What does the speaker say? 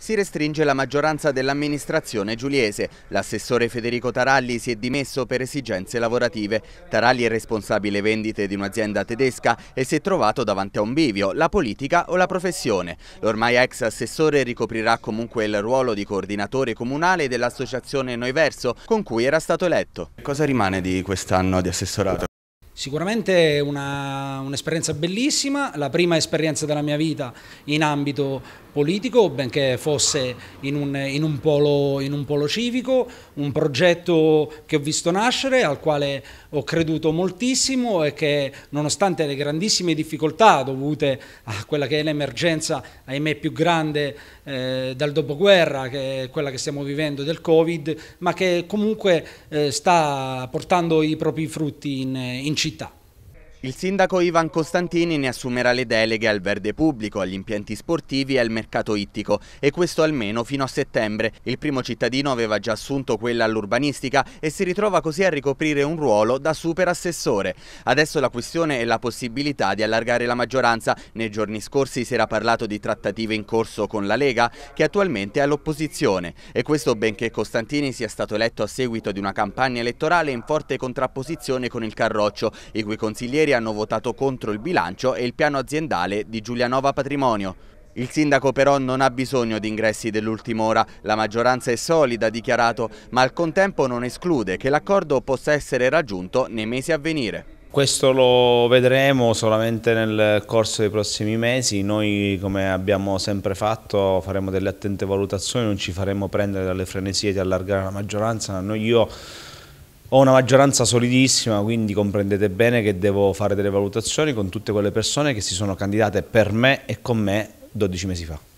si restringe la maggioranza dell'amministrazione giuliese. L'assessore Federico Taralli si è dimesso per esigenze lavorative. Taralli è responsabile vendite di un'azienda tedesca e si è trovato davanti a un bivio, la politica o la professione. L'ormai ex assessore ricoprirà comunque il ruolo di coordinatore comunale dell'associazione Noi Verso, con cui era stato eletto. Cosa rimane di quest'anno di assessorato? Sicuramente una, un'esperienza bellissima, la prima esperienza della mia vita in ambito politico, benché fosse in un, in un, polo, in un polo civico, un progetto che ho visto nascere, al quale ho creduto moltissimo e che nonostante le grandissime difficoltà dovute a quella che è l'emergenza, ahimè, più grande eh, dal dopoguerra, che è quella che stiamo vivendo del Covid, ma che comunque eh, sta portando i propri frutti in, in città Chita. Il sindaco Ivan Costantini ne assumerà le deleghe al verde pubblico, agli impianti sportivi e al mercato ittico e questo almeno fino a settembre. Il primo cittadino aveva già assunto quella all'urbanistica e si ritrova così a ricoprire un ruolo da superassessore. Adesso la questione è la possibilità di allargare la maggioranza. Nei giorni scorsi si era parlato di trattative in corso con la Lega che attualmente è all'opposizione e questo benché Costantini sia stato eletto a seguito di una campagna elettorale in forte contrapposizione con il Carroccio, i cui consiglieri Ieri hanno votato contro il bilancio e il piano aziendale di Giulianova Patrimonio. Il sindaco però non ha bisogno di ingressi dell'ultima ora, la maggioranza è solida, ha dichiarato, ma al contempo non esclude che l'accordo possa essere raggiunto nei mesi a venire. Questo lo vedremo solamente nel corso dei prossimi mesi, noi come abbiamo sempre fatto faremo delle attente valutazioni, non ci faremo prendere dalle frenesie di allargare la maggioranza, noi io ho una maggioranza solidissima, quindi comprendete bene che devo fare delle valutazioni con tutte quelle persone che si sono candidate per me e con me 12 mesi fa.